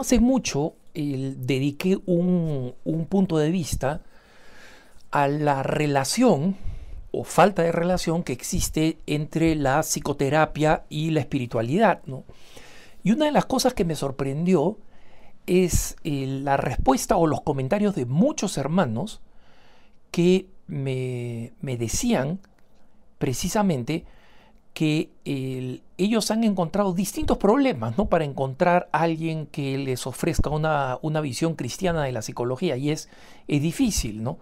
hace mucho dediqué un, punto de vista a la relación o falta de relación que existe entre la psicoterapia y la espiritualidad. Y una de las cosas que me sorprendió es eh, la respuesta o los comentarios de muchos hermanos que me decían precisamente que ellos han encontrado distintos problemas ¿no? para encontrar a alguien que les ofrezca una, visión cristiana de la psicología y es, difícil, ¿no?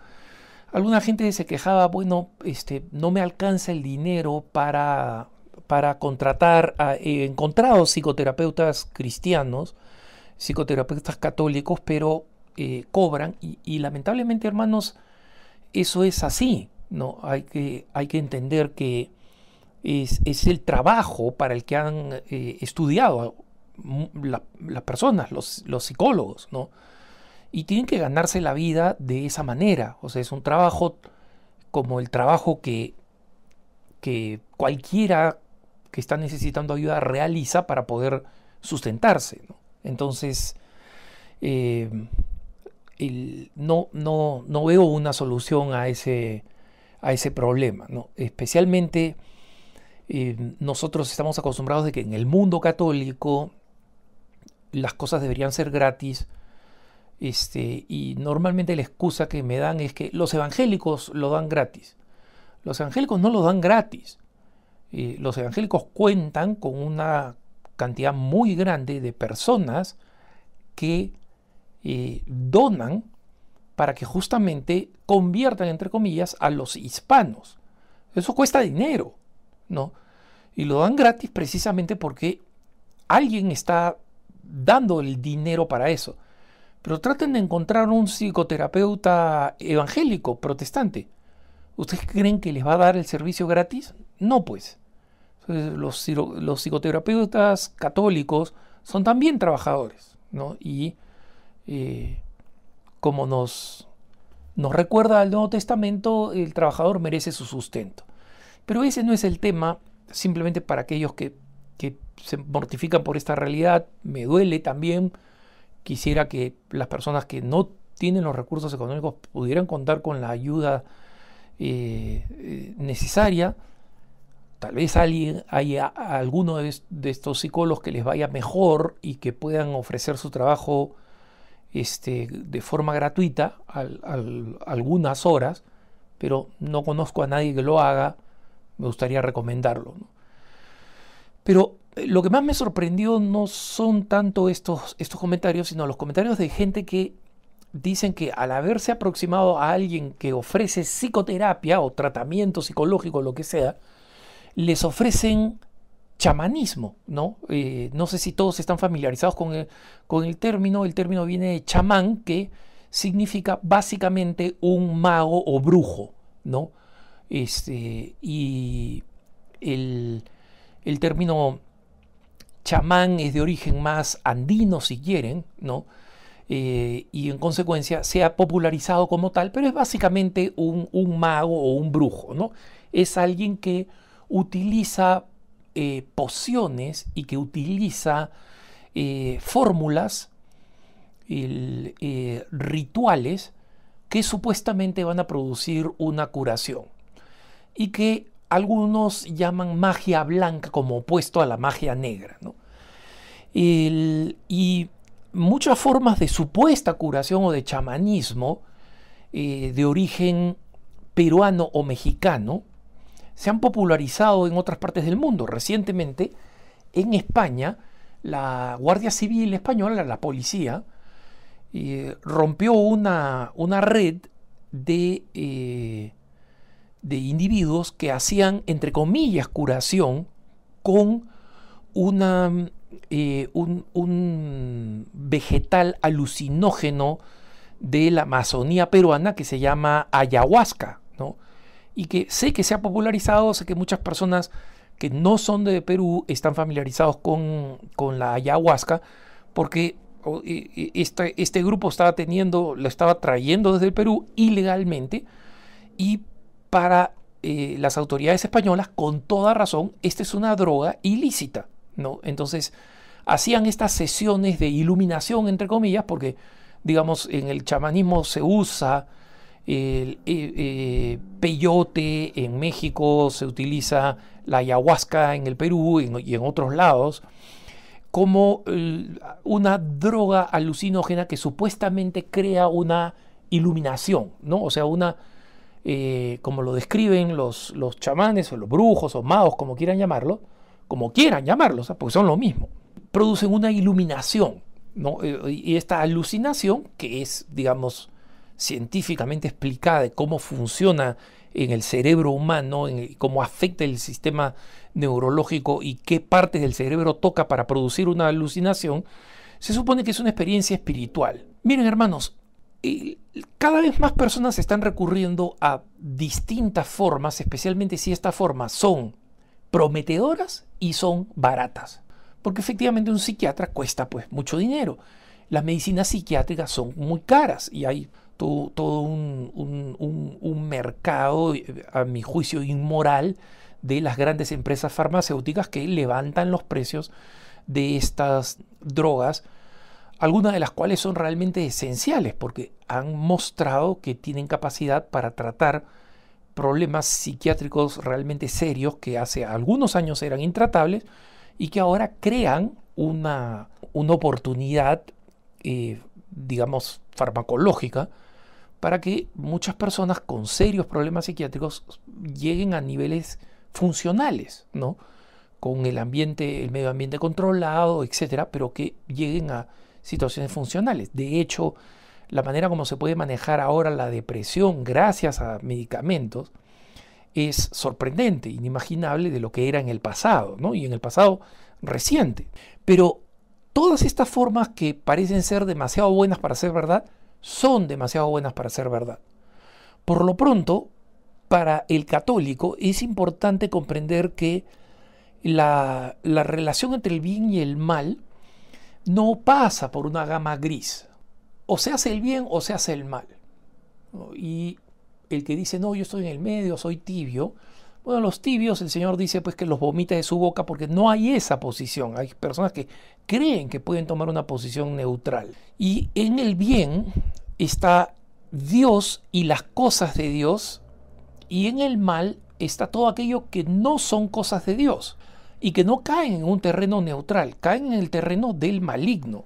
Alguna gente se quejaba, bueno, este, no me alcanza el dinero para, para contratar, he encontrado psicoterapeutas cristianos, psicoterapeutas católicos, pero eh, cobran y, lamentablemente, hermanos, eso es así, ¿no? Hay que, hay que entender que es, el trabajo para el que han eh, estudiado las personas, los, psicólogos, ¿no? Y tienen que ganarse la vida de esa manera. O sea, es un trabajo como el trabajo que, que cualquiera que está necesitando ayuda realiza para poder sustentarse. ¿no? Entonces, eh, no, no, veo una solución a ese, a ese problema. ¿no? Especialmente eh, nosotros estamos acostumbrados de que en el mundo católico las cosas deberían ser gratis. Este, y normalmente la excusa que me dan es que los evangélicos lo dan gratis. Los evangélicos no lo dan gratis. Eh, los evangélicos cuentan con una cantidad muy grande de personas que eh, donan para que justamente conviertan, entre comillas, a los hispanos. Eso cuesta dinero, ¿no? Y lo dan gratis precisamente porque alguien está dando el dinero para eso. Pero traten de encontrar un psicoterapeuta evangélico, protestante. ¿Ustedes creen que les va a dar el servicio gratis? No, pues. Los, psicoterapeutas católicos son también trabajadores, Y eh, como nos, nos recuerda el Nuevo Testamento, el trabajador merece su sustento. Pero ese no es el tema simplemente para aquellos que, se mortifican por esta realidad, me duele también, quisiera que las personas que no tienen los recursos económicos pudieran contar con la ayuda eh, eh, necesaria. Tal vez alguien haya alguno de, estos psicólogos que les vaya mejor y que puedan ofrecer su trabajo este, de forma gratuita algunas horas, pero no conozco a nadie que lo haga me gustaría recomendarlo. Pero eh, lo que más me sorprendió no son tanto estos, estos comentarios, sino los comentarios de gente que dicen que al haberse aproximado a alguien que ofrece psicoterapia o tratamiento psicológico, lo que sea, les ofrecen chamanismo, ¿no? Eh, no sé si todos están familiarizados con el, con el término, el término viene de chamán, que significa básicamente un mago o brujo, ¿no? Este, y el, término chamán es de origen más andino, si quieren, ¿no? Eh, y en consecuencia se ha popularizado como tal, pero es básicamente un, mago o un brujo, ¿no? Es alguien que utiliza eh, pociones y que utiliza eh, fórmulas, rituales que supuestamente van a producir una curación y que algunos llaman magia blanca como opuesto a la magia negra. y muchas formas de supuesta curación o de chamanismo eh, de origen peruano o mexicano se han popularizado en otras partes del mundo. Recientemente, en España, la Guardia Civil Española, la policía, eh, rompió una, red de eh, de individuos que hacían, entre comillas, curación con una, eh, un, vegetal alucinógeno de la Amazonía peruana que se llama ayahuasca, ¿no? Y que sé que se ha popularizado, sé que muchas personas que no son de Perú están familiarizados con, la ayahuasca, porque e, e, este, este, grupo estaba teniendo, lo estaba trayendo desde el Perú ilegalmente, y para eh, las autoridades españolas, con toda razón, esta es una droga ilícita, ¿no? Entonces, hacían estas sesiones de iluminación, entre comillas, porque, digamos, en el chamanismo se usa el eh, eh, peyote en México, se utiliza la ayahuasca en el Perú y en otros lados, como una droga alucinógena que supuestamente crea una iluminación, ¿no? O sea, una eh, como lo describen los, los chamanes o los brujos o magos, como quieran llamarlo, como quieran llamarlos, ah, porque son lo mismo, producen una iluminación. Eh, y esta alucinación, que es, digamos, científicamente explicada de cómo funciona en el cerebro humano, en cómo afecta el sistema neurológico y qué partes del cerebro toca para producir una alucinación, se supone que es una experiencia espiritual. Miren hermanos, cada vez más personas están recurriendo a distintas formas, especialmente si estas formas son prometedoras y son baratas. Porque efectivamente un psiquiatra cuesta pues mucho dinero. Las medicinas psiquiátricas son muy caras y hay todo, un mercado, a mi juicio, inmoral de las grandes empresas farmacéuticas que levantan los precios de estas drogas algunas de las cuales son realmente esenciales porque han mostrado que tienen capacidad para tratar problemas psiquiátricos realmente serios que hace algunos años eran intratables y que ahora crean una, una oportunidad, eh, digamos, farmacológica para que muchas personas con serios problemas psiquiátricos lleguen a niveles funcionales, ¿no? Con el ambiente, el medio ambiente controlado, etcétera, pero que lleguen a situaciones funcionales. De hecho, la manera como se puede manejar ahora la depresión gracias a medicamentos es sorprendente, inimaginable de lo que era en el pasado, ¿no? Y en el pasado reciente. Pero todas estas formas que parecen ser demasiado buenas para ser verdad, son demasiado buenas para ser verdad. Por lo pronto, para el católico es importante comprender que la, la relación entre el bien y el mal no pasa por una gama gris. O se hace el bien o se hace el mal. Y el que dice, no, yo estoy en el medio, soy tibio. Bueno, los tibios, el Señor dice pues que los vomita de su boca porque no hay esa posición. Hay personas que creen que pueden tomar una posición neutral. Y en el bien está Dios y las cosas de Dios. Y en el mal está todo aquello que no son cosas de Dios y que no caen en un terreno neutral, caen en el terreno del maligno.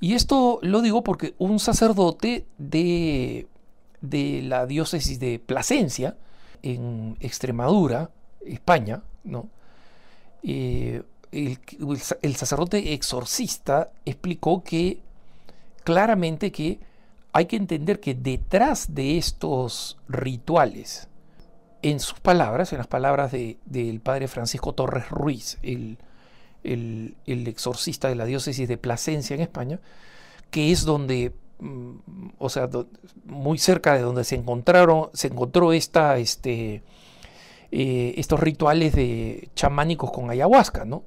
Y esto lo digo porque un sacerdote de, la diócesis de Plasencia, en Extremadura, España, ¿no? Eh, el, sacerdote exorcista explicó que claramente que hay que entender que detrás de estos rituales en sus palabras, en las palabras del padre Francisco Torres Ruiz, el, exorcista de la diócesis de Plasencia en España, que es donde, mm, o sea, muy cerca de donde se encontraron, se encontró esta, este, eh, estos rituales de chamánicos con ayahuasca, ¿no?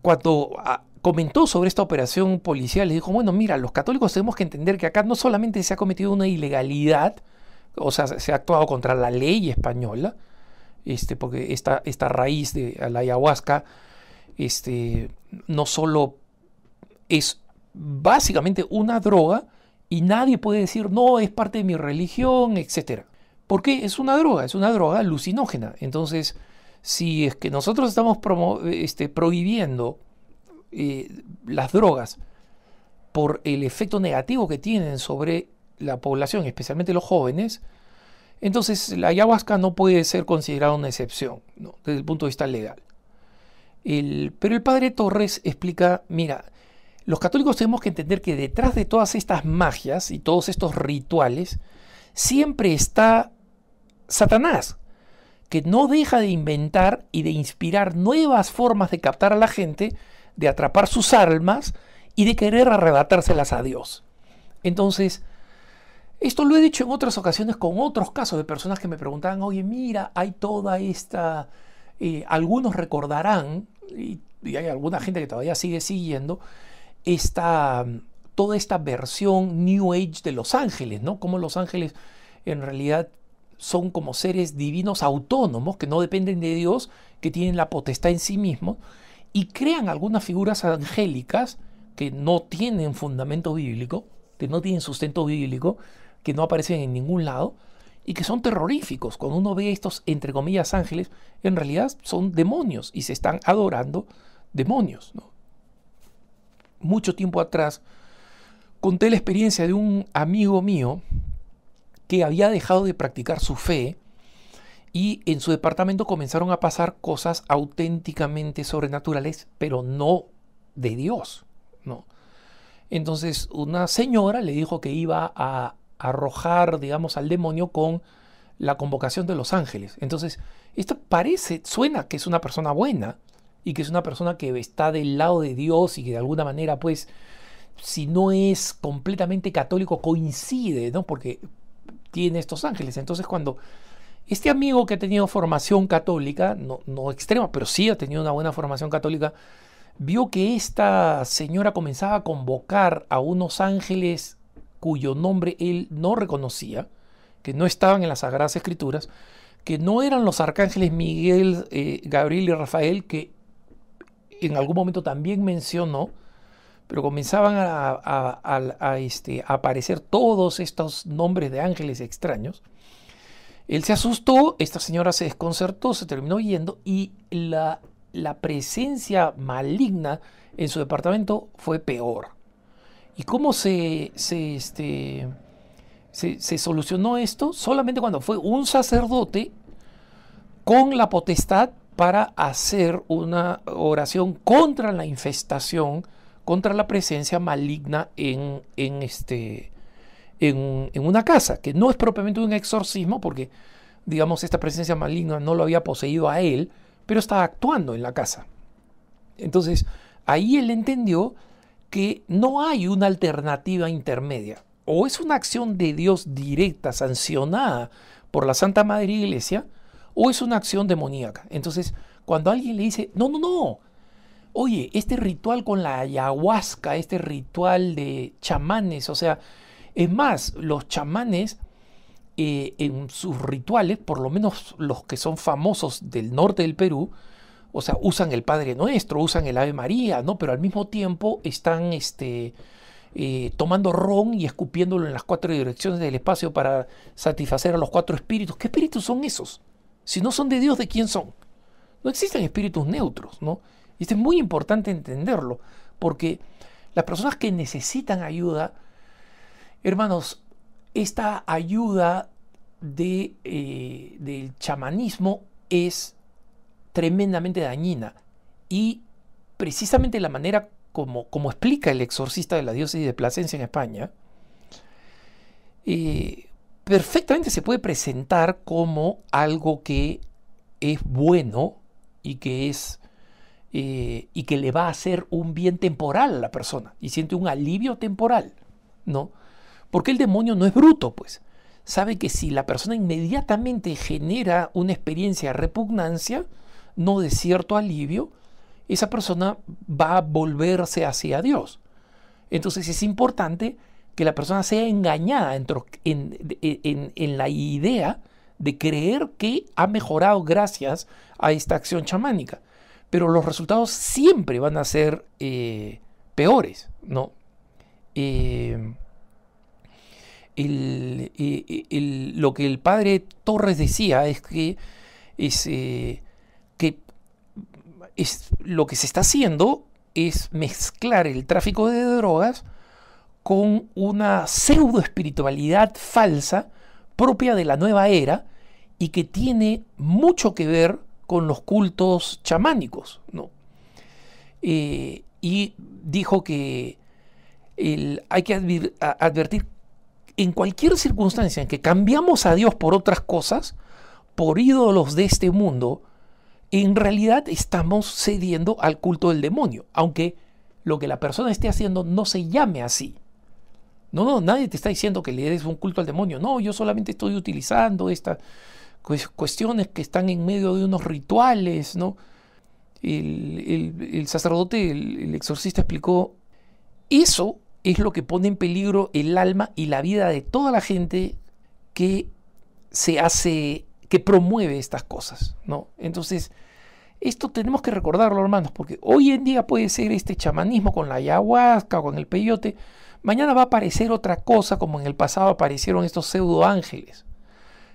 Cuando ah, comentó sobre esta operación policial, le dijo, bueno, mira, los católicos tenemos que entender que acá no solamente se ha cometido una ilegalidad, o sea, se ha actuado contra la ley española, este, porque esta, esta raíz de la ayahuasca este, no solo es básicamente una droga y nadie puede decir, no, es parte de mi religión, etc. Porque es una droga, es una droga alucinógena. Entonces, si es que nosotros estamos este, prohibiendo eh, las drogas por el efecto negativo que tienen sobre la población, especialmente los jóvenes, entonces la ayahuasca no puede ser considerada una excepción desde el punto de vista legal. El, pero el padre Torres explica, mira, los católicos tenemos que entender que detrás de todas estas magias y todos estos rituales, siempre está Satanás, que no deja de inventar y de inspirar nuevas formas de captar a la gente, de atrapar sus almas y de querer arrebatárselas a Dios. Entonces, esto lo he dicho en otras ocasiones con otros casos de personas que me preguntaban, oye, mira, hay toda esta... Eh, algunos recordarán, y, y, hay alguna gente que todavía sigue siguiendo, esta, toda esta versión New Age de Los Ángeles, ¿no? Como Los Ángeles en realidad son como seres divinos autónomos que no dependen de Dios, que tienen la potestad en sí mismos, y crean algunas figuras angélicas que no tienen fundamento bíblico, que no tienen sustento bíblico, que no aparecen en ningún lado y que son terroríficos. Cuando uno ve estos, entre comillas, ángeles, en realidad son demonios y se están adorando demonios. Mucho tiempo atrás conté la experiencia de un amigo mío que había dejado de practicar su fe y en su departamento comenzaron a pasar cosas auténticamente sobrenaturales, pero no de Dios. ¿no? Entonces una señora le dijo que iba a arrojar, digamos, al demonio con la convocación de los ángeles. Entonces, esto parece, suena que es una persona buena y que es una persona que está del lado de Dios y que de alguna manera, pues, si no es completamente católico, coincide, ¿no? Porque tiene estos ángeles. Entonces, cuando este amigo que ha tenido formación católica, no, extrema, pero sí ha tenido una buena formación católica, vio que esta señora comenzaba a convocar a unos ángeles cuyo nombre él no reconocía, que no estaban en las Sagradas Escrituras, que no eran los arcángeles Miguel, eh, Gabriel y Rafael, que en algún momento también mencionó, pero comenzaban este, a, aparecer todos estos nombres de ángeles extraños. Él se asustó, esta señora se desconcertó, se terminó yendo y la presencia maligna en su departamento fue peor. ¿Y cómo se, este, se, solucionó esto? Solamente cuando fue un sacerdote con la potestad para hacer una oración contra la infestación, contra la presencia maligna en, en, este, en, en, una casa, que no es propiamente un exorcismo, porque digamos esta presencia maligna no lo había poseído a él, pero estaba actuando en la casa. Entonces, ahí él entendió que no hay una alternativa intermedia. O es una acción de Dios directa, sancionada por la Santa Madre Iglesia, o es una acción demoníaca. Entonces, cuando alguien le dice, no, no, no, oye, este ritual con la ayahuasca, este ritual de chamanes, o sea, es más, los chamanes eh, en sus rituales, por lo menos los que son famosos del norte del Perú, o sea, usan el Padre Nuestro, usan el Ave María, ¿no? Pero al mismo tiempo están este, eh, tomando ron y escupiéndolo en las cuatro direcciones del espacio para satisfacer a los cuatro espíritus. ¿Qué espíritus son esos? Si no son de Dios, ¿de quién son? No existen espíritus neutros, ¿no? Y esto es muy importante entenderlo, porque las personas que necesitan ayuda, hermanos, esta ayuda de, eh, del chamanismo es tremendamente dañina. Y precisamente la manera como, como explica el exorcista de la diócesis de Plasencia en España, eh, perfectamente se puede presentar como algo que es bueno y que es eh, y que le va a hacer un bien temporal a la persona y siente un alivio temporal, ¿no? Porque el demonio no es bruto, pues. Sabe que si la persona inmediatamente genera una experiencia de repugnancia, no de cierto alivio, esa persona va a volverse hacia Dios. Entonces es importante que la persona sea engañada e, en, la idea de creer que ha mejorado gracias a esta acción chamánica. Pero los resultados siempre van a ser eh, peores, ¿no? Eh, eh, lo que el padre Torres decía es que lo que se está haciendo es mezclar el tráfico de drogas con una pseudo espiritualidad falsa propia de la nueva era y que tiene mucho que ver con los cultos chamánicos. ¿no? Eh, y dijo que hay que advertir en cualquier circunstancia en que cambiamos a Dios por otras cosas, por ídolos de este mundo, en realidad estamos cediendo al culto del demonio, aunque lo que la persona esté haciendo no se llame así. No, no, nadie te está diciendo que le des un culto al demonio. No, yo solamente estoy utilizando estas cuestiones que están en medio de unos rituales, ¿no? El, sacerdote, el exorcista explicó, eso es lo que pone en peligro el alma y la vida de toda la gente que se hace que promueve estas cosas, ¿no? Entonces, esto tenemos que recordarlo, hermanos, porque hoy en día puede ser este chamanismo con la ayahuasca o con el peyote, mañana va a aparecer otra cosa como en el pasado aparecieron estos pseudo ángeles.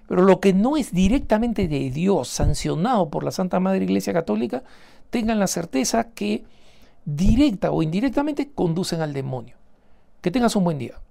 Pero lo que no es directamente de Dios, sancionado por la Santa Madre Iglesia Católica, tengan la certeza que directa o indirectamente conducen al demonio. Que tengas un buen día.